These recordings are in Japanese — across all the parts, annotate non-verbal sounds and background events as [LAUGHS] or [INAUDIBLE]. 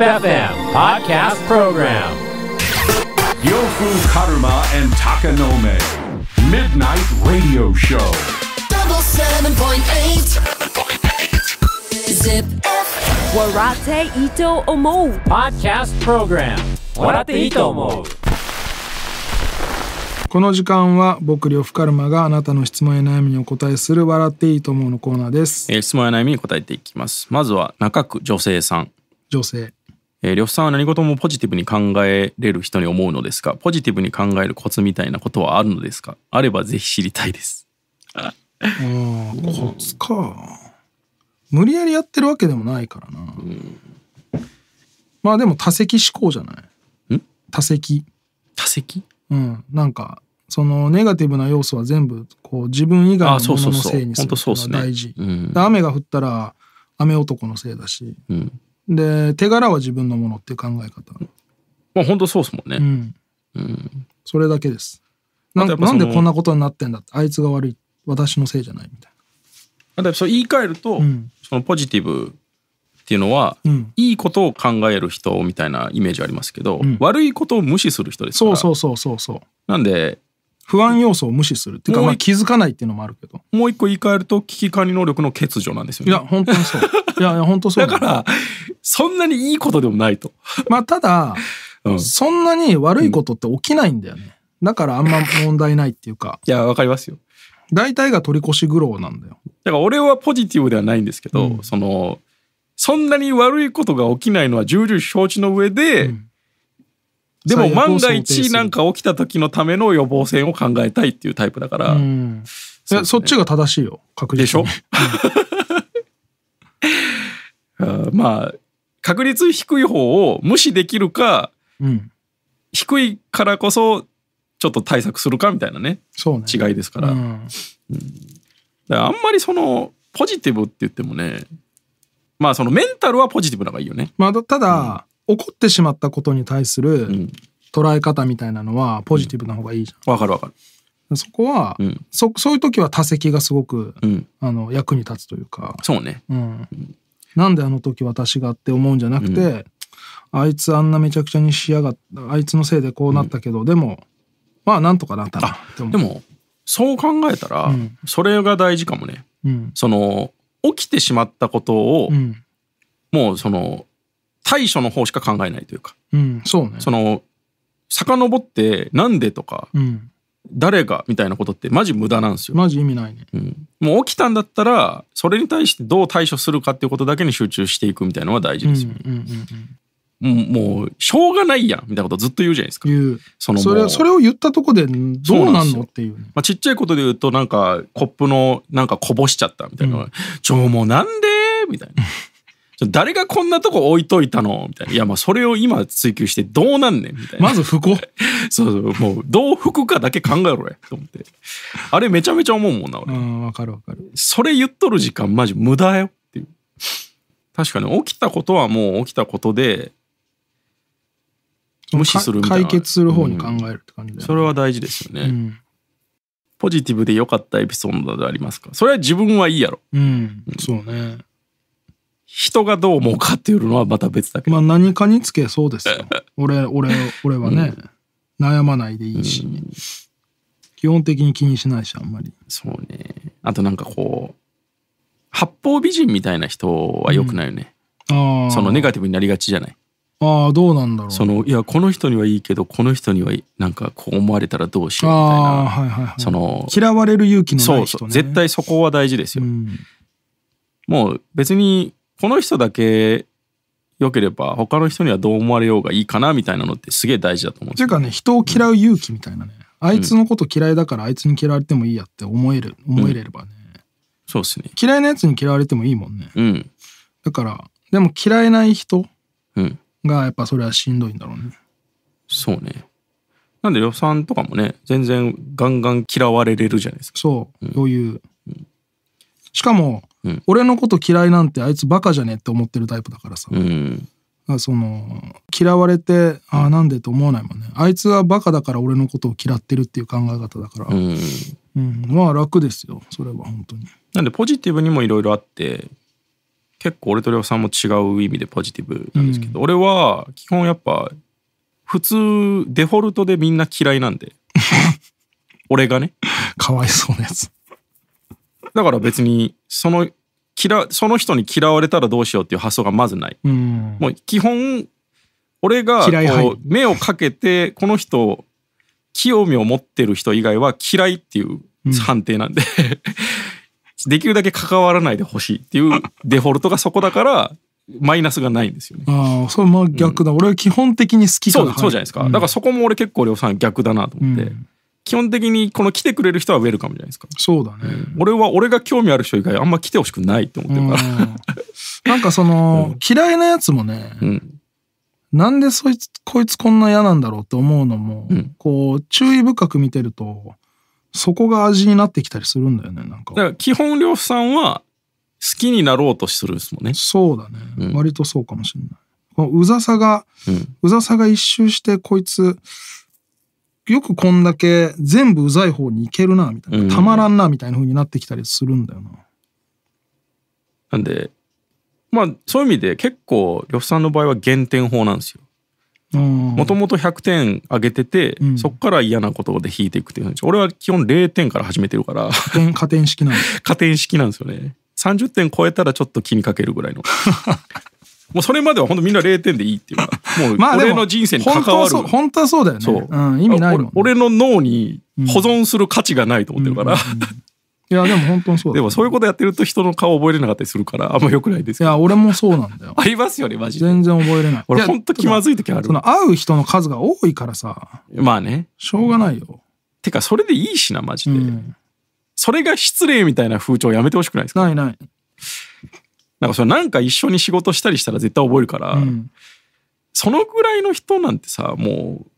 FM Podcast Program Yofu Karuma and Takanome Midnight Radio Show 77.8 Zip Warate Ito Omo Podcast Program Warate Ito Omo この時間は僕呂布カルマがあなたの質問や悩みにお答えする笑っていいと思うのコーナーです、えー質問や悩みに答えていきますまずは中区女性さん女性えー呂布さんは何事もポジティブに考えれる人に思うのですがポジティブに考えるコツみたいなことはあるのですかあればぜひ知りたいですあコツか無理やりやってるわけでもないからな、まあでも多席思考じゃないん多席多席うんなんかそのネガティブな要素は全部こう自分以外のもののせいにするのが大事、ね雨が降ったら雨男のせいだし、うん、で手柄は自分のものっていう考え方まあ本当そうですもんね、うんうん、それだけですなんなんでこんなことになってんだってあいつが悪い私のせいじゃないみたいなだそう言い換えると、うん、そのポジティブっていうのは、うん、いいことを考える人みたいなイメージありますけど、うん、悪いことを無視する人ですからそうそうそうそうそうなんで不安要素を無視するっていうか、まあ、気づかないっていうのもあるけどもう一個言い換えると危機管理能力の欠如なんですよねいや本当にそういやいや本当そうだからそんなにいいことでもないとまあただ、うん、そんなに悪いことって起きないんだよね、うん、だからあんま問題ないっていうかいやわかりますよ大体が取り越し苦労なんだよだから俺はポジティブではないんですけど、うん、そのそんなに悪いことが起きないのは重々承知の上で、うんでも万が一なんか起きた時のための予防線を考えたいっていうタイプだから。そね、そっちが正しいよ、確実でしょ [LAUGHS] まあ、確率低い方を無視できるか、うん、低いからこそちょっと対策するかみたいなね、ね、違いですからうん、うんあんまりそのポジティブって言ってもねまあそのメンタルはポジティブな方がいいよね。まあ、ただ、怒ってしまったことに対する捉え方みたいなのはポジティブな方がいいじゃん。わ、うん、かるわかる。そこは、うん、そそういう時は他責がすごく、うん、あの役に立つというかそうね、うん、なんであの時私がって思うんじゃなくて、あいつあんなめちゃくちゃにしやがったあいつのせいでこうなったけど、でもまあなんとかなったなって思うでもそう考えたら、それが大事かもね、その起きてしまったことを、もうその対処の方しか考えないというか、うん、そうね。その、遡ってなんでとか、うん、誰がみたいなことってマジ無駄なんですよ。マジ意味ないね。うん、もう起きたんだったら、それに対してどう対処するかっていうことだけに集中していくみたいなのは大事ですよ、ね。うんうんうんうんもう、しょうがないやん、みたいなことずっと言うじゃないですか。言う。そのそれ、それを言ったとこで、どうなんのっていう、ね。まあ、ちっちゃいことで言うと、なんか、コップの、なんかこぼしちゃったみたいな。うん、ちょ、もうなんでみたいな。[LAUGHS] 誰がこんなとこ置いといたのみたいな。いや、まあ、それを今追求してどうなんねんみたいな。まず服幸 [LAUGHS] そうそう、もう、どう服かだけ考えろや、と思って。あれめちゃめちゃ思うもんな、俺。うん、わかるわかる。それ言っとる時間、マジ無駄よっていう。確かに、起きたことはもう起きたことで、無視するみたいな。解決する方に考えるって感じで、ね、うん、それは大事ですよね。うんポジティブで良かったエピソードでありますかそれは自分はいいやろ。うん、うん、そうね。人がどう思うかっていうのはまた別だけど。まあ何かにつけそうですよ。[LAUGHS] 俺、俺、俺はね、うん、悩まないでいいし、うん、基本的に気にしないし、あんまり。そうね。あとなんかこう、八方美人みたいな人はよくないよね。うん、あそのネガティブになりがちじゃない。ああ、どうなんだろう、その、いや、この人にはいいけど、この人にはなんかこう思われたらどうしようみたいな。あはいはいはい、その、嫌われる勇気のない人、ね、そうそう。絶対そこは大事ですよ。もう別にこの人だけ良ければ他の人にはどう思われようがいいかなみたいなのってすげえ大事だと思う。っていうかね人を嫌う勇気みたいなね、うん、あいつのこと嫌いだからあいつに嫌われてもいいやって思える思えればね、うん、そうっすね嫌いなやつに嫌われてもいいもんね、うん、だからでも嫌いない人がやっぱそれはしんどいんだろうね、うん、そうねなんで予算とかもね全然ガンガン嫌われれるじゃないですかそうう余裕、しかもうん、俺のこと嫌いなんてあいつバカじゃねえって思ってるタイプだからさ、うん、らその嫌われてああなんでと思わないもんねあいつはバカだから俺のことを嫌ってるっていう考え方だから、うん、うん、まあ楽ですよそれは本当になんでポジティブにもいろいろあって結構俺と亮さんも違う意味でポジティブなんですけど、俺は基本やっぱ普通デフォルトでみんな嫌いなんで [LAUGHS] 俺がねかわいそうなやつだから別にその嫌その人に嫌われたらどうしようっていう発想がまずない。うもう基本俺がこう目をかけてこの人興味を持ってる人以外は嫌いっていう判定なんで、うん、できるだけ関わらないでほしいっていう [LAUGHS] デフォルトがそこだからマイナスがないんですよね。ああそれまあ逆だ、うん、俺は基本的に好きそうそうじゃないですか、だからそこも俺結構量産逆だなと思って。うん基本的にこの来てくれる人はウェルカムじゃないですか。そうだね。俺は、俺が興味ある人以外あんま来てほしくないって思ってるから。なんかその、嫌いなやつもね、うんなんでそいつ、こいつこんな嫌なんだろうって思うのも、うん、こう、注意深く見てると、そこが味になってきたりするんだよね、なんか。だから基本、漁夫さんは、好きになろうとするですもんね。そうだね。うん、割とそうかもしれない。このうざさが、うん、うざさが一周して、こいつ、よくこんだけ全部うざい方にいけるな、みたいな。たまらんな、みたいな風になってきたりするんだよな。なんで、まあそういう意味で結構、呂布さんの場合は減点法なんですよ。もともと100点上げてて、うん、そこから嫌なことで引いていくっていう俺は基本0点から始めてるから加点式なんです [LAUGHS] 加点式なんですよね30点超えたらちょっと気にかけるぐらいのもうそれまでは本当みんな0点でいいっていうか、もう [LAUGHS] 俺の人生に関わる。本当はそうだよね。意味ないもん、俺の脳に保存する価値がないと思ってるから。いやでも本当にそう、だ。でもそういうことやってると人の顔覚えれなかったりするからあんまよくないですいや俺もそうなんだよ [LAUGHS] ありますよねマジで全然覚えれない俺本当気まずい時あるその会う人の数が多いからさまあねしょうがないよ、てかそれでいいしなマジで、それが失礼みたいな風潮やめてほしくないですかないないなんかそれなんか一緒に仕事したりしたら絶対覚えるから、うん、そのぐらいの人なんてさもう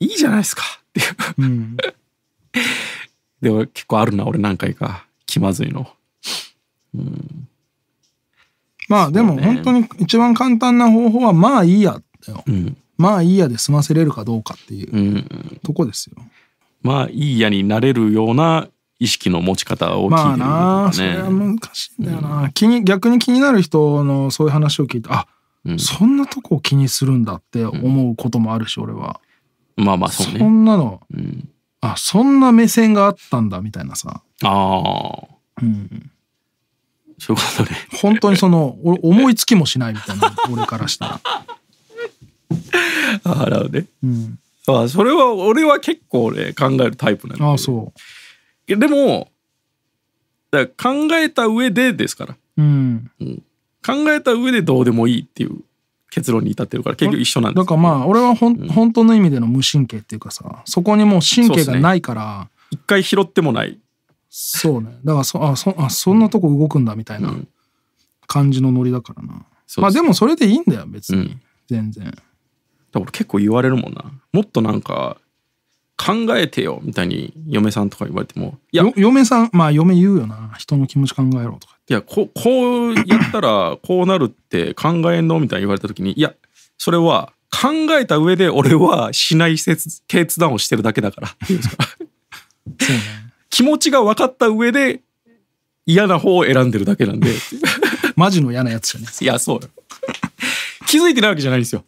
いいじゃないですかっていう、うん、[LAUGHS] でも結構あるな俺何回か気まずいの、うん、まあでも本当に一番簡単な方法はまあいいやだよ、うん、まあいいやで済ませれるかどうかっていうとこですよ、まあいいやになれるような意識の持ち方を聞いてるとかね。まあな、難しいんだよな、うん、気に逆に気になる人のそういう話を聞いて、あ、うん、そんなとこを気にするんだって思うこともあるし、俺は。まあまあそうね。そんなの、うん、あ、そんな目線があったんだみたいなさ。ああ。うん。そういうことね。本当にその、思いつきもしないみたいな、[LAUGHS] 俺からしたら。ああ、なるほどね。うん。あそれは、俺は結構ね、考えるタイプなんだああ、そう。やでもだ考えた上でですから、うん。うん、考えた上でどうでもいいっていう結論に至ってるから結局一緒なんですだからまあ、俺はほん、本当の意味での無神経っていうかさ、そこにもう神経がないから、一回拾ってもないそうね。だからそ、あ、そ、あ、そんなとこ動くんだみたいな感じのノリだからな。まあでもそれでいいんだよ、別に。全然。だから俺結構言われるもんなもっとなんか考えてよみたいに嫁さんとか言われてもいや嫁さんまあ嫁言うよな人の気持ち考えろとかいやここうやったらこうなるって考えんのみたいに言われた時にいやそれは考えた上で俺はしない決断をしてるだけだからそう、ね、[LAUGHS] 気持ちが分かった上で嫌な方を選んでるだけなんで [LAUGHS] マジの嫌なやつじゃないですかいやそう気づいてないわけじゃないんですよ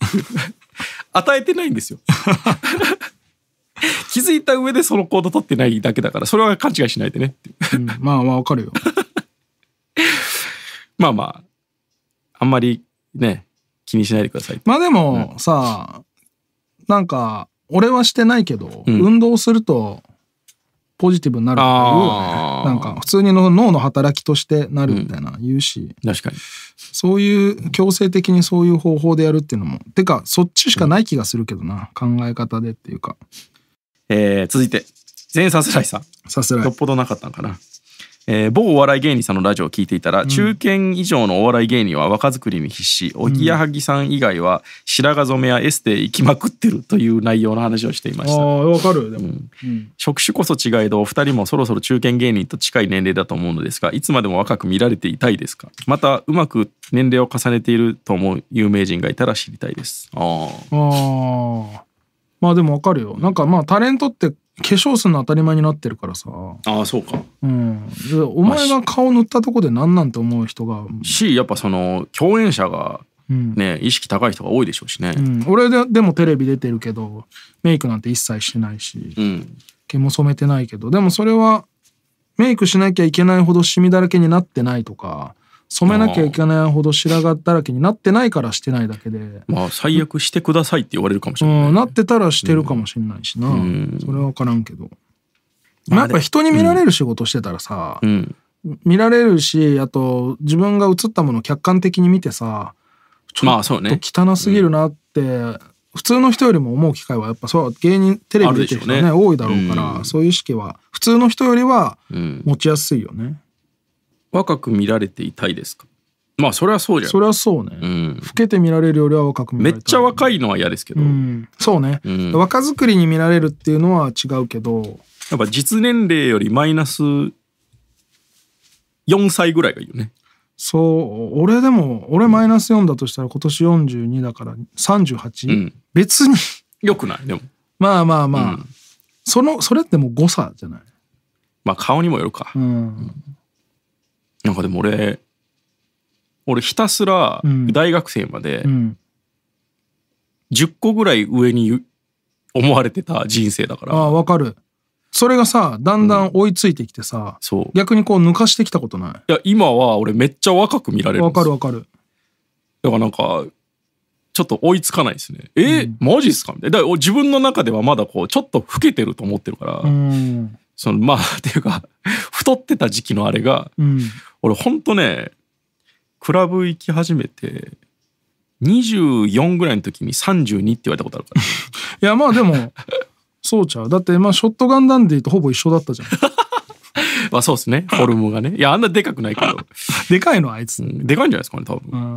与えてないんですよ [LAUGHS] [LAUGHS] 気づいた上でその行動取ってないだけだから、それは勘違いしないでねって、うん、まあまあわかるよ。[LAUGHS] まあまあ、あんまりね、気にしないでください。まあでも、うん、さ、なんか、俺はしてないけど、うん、運動するとポジティブになるっていう、なんか普通にの脳の働きとしてなるみたいな言うし、うん、確かに。そういう強制的にそういう方法でやるっていうのも、てかそっちしかない気がするけどな、考え方でっていうか。えー、続いて、全さすらいさん。さすらい。よっぽどなかったのかな。えー、某お笑い芸人さんのラジオを聞いていたら、うん、中堅以上のお笑い芸人は若作りに必死、おぎやはぎさん以外は白髪染めやエステ行きまくってるという内容の話をしていました。あわかるでも、うんうん、職種こそ違いど、お二人もそろそろ中堅芸人と近い年齢だと思うのですが、いつまでも若く見られていたいですかまた、うまく年齢を重ねていると思う有名人がいたら知りたいです。ああ。まあでもわかるよなんかまあタレントって化粧するの当たり前になってるからさああそうかうんでお前が顔塗ったとこで何なんて思う人がしやっぱその共演者がね、意識高い人が多いでしょうしね、うん、俺ででもテレビ出てるけどメイクなんて一切してないし、うん、毛も染めてないけどでもそれはメイクしなきゃいけないほどシミだらけになってないとか染めなきゃいけないほど白髪だらけになってないからしてないだけでまあ最悪してくださいって言われるかもしれない、ねうん、なってたらしてるかもしれないしな、うん、それは分からんけど、まあ、やっぱ人に見られる仕事してたらさ、うん、見られるしあと自分が映ったものを客観的に見てさちょっと汚すぎるなって、普通の人よりも思う機会はやっぱそう芸人テレビ出てる人ね、ね、多いだろうから、うん、そういう意識は普通の人よりは持ちやすいよね。若く見られていたいですかまあそれはそうじゃんそれはそうね、うん、老けて見られるよりは若く見られる、めっちゃ若いのは嫌ですけど、うん、そうね、うん、若作りに見られるっていうのは違うけどやっぱ実年齢よりマイナス4歳ぐらいがいいよねそう俺でも俺マイナス4だとしたら今年42だから38、うん、別によくないでもまあまあまあ、うん、そのそれってもう誤差じゃないまあ顔にもよるか、うん、なんかでも俺俺ひたすら大学生まで10個ぐらい上に思われてた人生だから、あわかるそれがさだんだん追いついてきてさ、うん、逆にこう抜かしてきたことないいや今は俺めっちゃ若く見られるわかるわかるだからなんかちょっと追いつかないですねえー、うん、マジっすかみたいな自分の中ではまだこうちょっと老けてると思ってるから、うん、そのまあっていうか [LAUGHS] 太ってた時期のあれが、うん、俺ほんとねクラブ行き始めて24ぐらいの時に32って言われたことあるから、[LAUGHS] いやまあでもそうちゃうだってまあショットガンダンディとほぼ一緒だったじゃん [LAUGHS] まあそうですねフォルムがねいやあんなでかくないけどでかいのあいつ、うん、でかいんじゃないですかね多分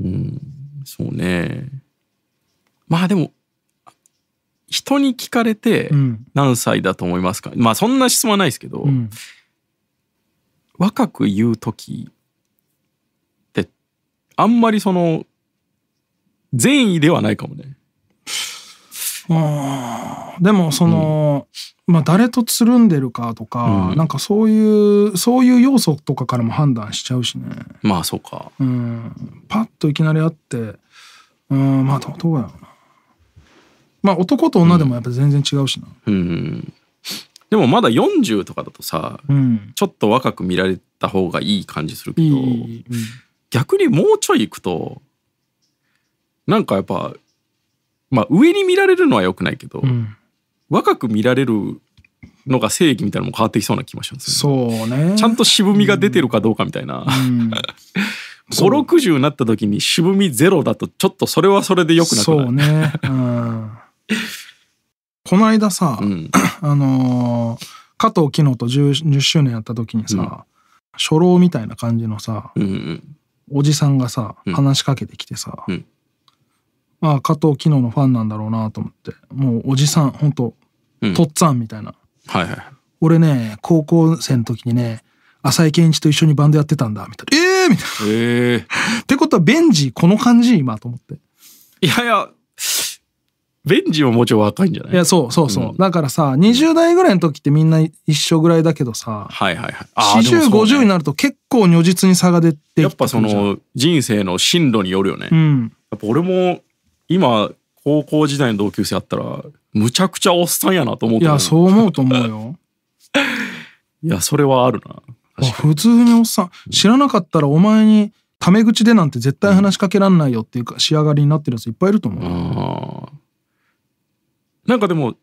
うん、そうねまあでも人に聞かれて何歳だと思いますか、うん、まあそんな質問はないですけど、うん、若く言う時ってあんまりその善意ではないかもね。あでもその、うん、まあ誰とつるんでるかとか、うん、なんかそういうそういう要素とかからも判断しちゃうしねまあそうかうんパッといきなり会ってうんまあどうやろうなまあ男と女でもやっぱ全然違うしな、うん、でもまだ40とかだとさ、うん、ちょっと若く見られた方がいい感じするけど、うん、逆にもうちょい行くとなんかやっぱまあ上に見られるのはよくないけど、若く見られるのが正義みたいなのも変わってきそうな気もします、ね、そうねちゃんと渋みが出てるかどうかみたいな、560 [LAUGHS] になった時に渋みゼロだとちょっとそれはそれでよくなくないそうね、[LAUGHS] うん [LAUGHS] この間さ、うん、[COUGHS] あのー、加藤紀乃と 10, 10, 周年やった時にさ、うん、初老みたいな感じのさ、うんおじさんがさ話しかけてきてさ、うん、まあ加藤紀乃のファンなんだろうなと思ってもうおじさんほんととっつぁんみたいな、はいはい、俺ね高校生の時にね浅井健一と一緒にバンドやってたんだみたいな「ええー!」みたいな。えー、[LAUGHS] ってことはベンジこの感じ今と思って。いやいやベンジももちろん若いんじゃないいや、そうそうそう。うんだからさ、20代ぐらいの時ってみんな一緒ぐらいだけどさ、はいはいはい。40、50になると結構如実に差が出てやっぱその人生の進路によるよね。うやっぱ俺も今高校時代の同級生やったらむちゃくちゃおっさんやなと思ういけどや、そう思うと思うよ。[LAUGHS] いやそれはあるな。普通におっさん知らなかったらお前にタメ口でなんて絶対話しかけらんないよっていうか仕上がりになってるやついっぱいいると思う、に。あなんかでも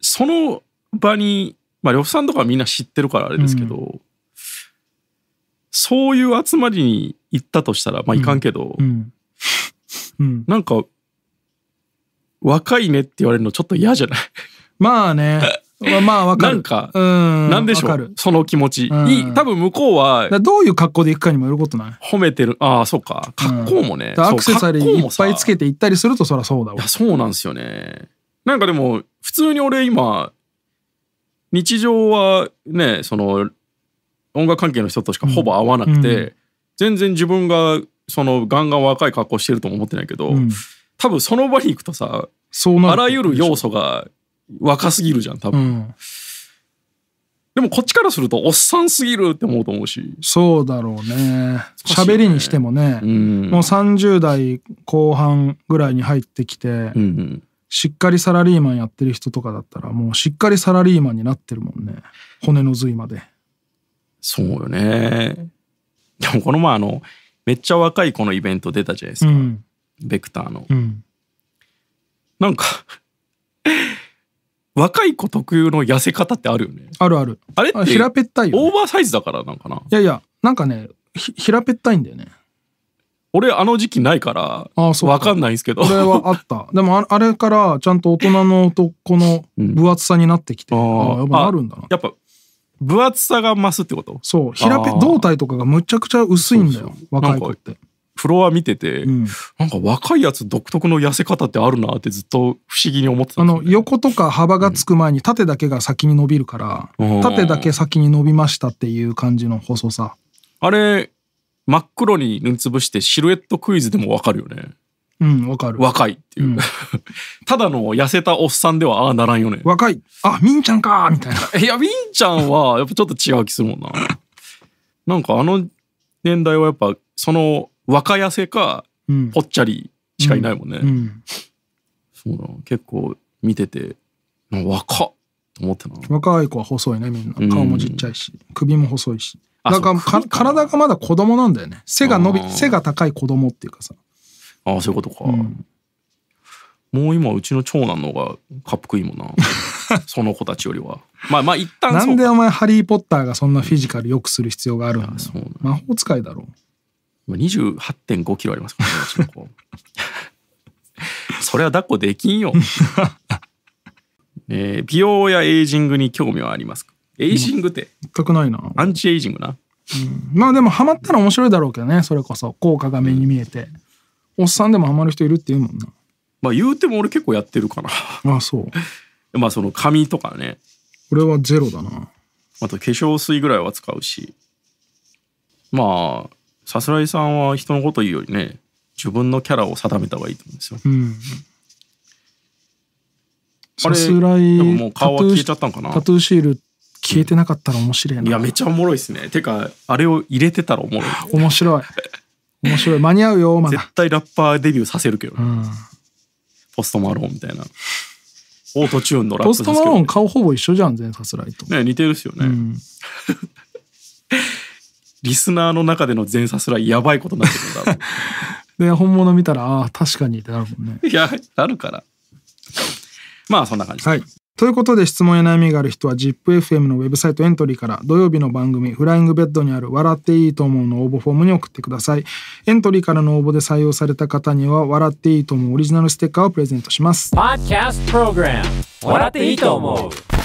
その場にまあ呂布さんとかはみんな知ってるからあれですけど、うん、そういう集まりに行ったとしたらまあいかんけど、うんうん、なんか若いねって言われるのちょっと嫌じゃないまあねまあわかる。なんか、うんなんでしょう。その気持ち。いい。多分向こうは。どういう格好で行くかにもよることない。褒めてる。ああ、そうか。格好もね。アクセサリーいっぱいつけて行ったりするとそりゃそうだわ。そうなんですよね。なんかでも、普通に俺今、日常はね、その、音楽関係の人としかほぼ会わなくて、うん、全然自分が、その、ガンガン若い格好してるとも思ってないけど、うん、多分その場に行くとさ、あらゆる要素が若すぎるじゃん、多分。うんでもこっちからするとおっさんすぎるって思うと思うしそうだろうね喋、ね、りにしてもね、うん、もう30代後半ぐらいに入ってきて、うんうん、しっかりサラリーマンやってる人とかだったらもうしっかりサラリーマンになってるもんね骨の髄までそうよねでもこの前あのめっちゃ若い子のイベント出たじゃないですか、うん、ベクターの、うん、なんか [LAUGHS] 若い子特有の痩せ方ってあるよねあるあるあれって平ぺったい、ね、オーバーサイズだからなんかないやいやなんかね平ぺったいんだよね俺あの時期ないから、あそうわかんないんですけど。これはあった。[LAUGHS] でもあれからちゃんと大人の男の分厚さになってきて、うん、ああ、やっぱなるんだな。やっぱ分厚さが増すってことそう。平べ、胴体とかがむちゃくちゃ薄いんだよ。そうそう若い子って。フロア見てて、うん、なんか若いやつ独特の痩せ方ってあるなってずっと不思議に思ってた、ね、あの横とか幅がつく前に縦だけが先に伸びるから、うん、縦だけ先に伸びましたっていう感じの細さあれ真っ黒に塗りつぶしてシルエットクイズでもわかるよね。うん、わかる。若いっていう。うん、[LAUGHS] ただの痩せたおっさんではああならんよね。若い。あ、みんちゃんかみたいな。[LAUGHS] いや、みんちゃんはやっぱちょっと違う気するもんな。なんかあの年代はやっぱその若痩せか、ぽっちゃりしかいないもんね。うんうん、そうだ結構見てて、若っと思ってな。若い子は細いね、みんな。顔もちっちゃいし、首も細いし。だからか体がまだ子供なんだよね背が伸び背が高い子供っていうかさああそういうことか、うん、もう今うちの長男の方がかっこいいもんな [LAUGHS] その子たちよりはまあまあ一旦なんでお前ハリー・ポッターがそんなフィジカルよくする必要があるんだそうだ魔法使いだろ28.5キロありますからね [LAUGHS] それは抱っこできんよ、[LAUGHS] えー、美容やエイジングに興味はありますかエイジングって全くないなアンチエイジングな、うん、まあでもハマったら面白いだろうけどねそれこそ効果が目に見えて、おっさんでもハマる人いるっていうもんなまあ言うても俺結構やってるかなああそう [LAUGHS] まあその紙とかね俺はゼロだなあと化粧水ぐらいは使うしまあさすらいさんは人のこと言うよりね自分のキャラを定めた方がいいと思うんですよ、うんさすらいタトゥーシール消えてなかったら面白いな。いや、めっちゃおもろいっすね。てか、あれを入れてたらおもろい。面白い。面白い。間に合うよ、まだ。絶対ラッパーデビューさせるけど。うん、ポストマローンみたいな。オートチューンのラップでポストマローン顔ほぼ一緒じゃん、全サスライトね似てるっすよね。うん [LAUGHS] リスナーの中での前さすらやばいことになってるんだ [LAUGHS] で本物見たらああ確かにってなるもんねいやなるからまあそんな感じ、はい、ということで質問や悩みがある人は ZIPFM のウェブサイトエントリーから土曜日の番組フライングベッドにある笑っていいと思うの応募フォームに送ってください。エントリーからの応募で採用された方には笑っていいと思うオリジナルステッカーをプレゼントします。笑っていいと思う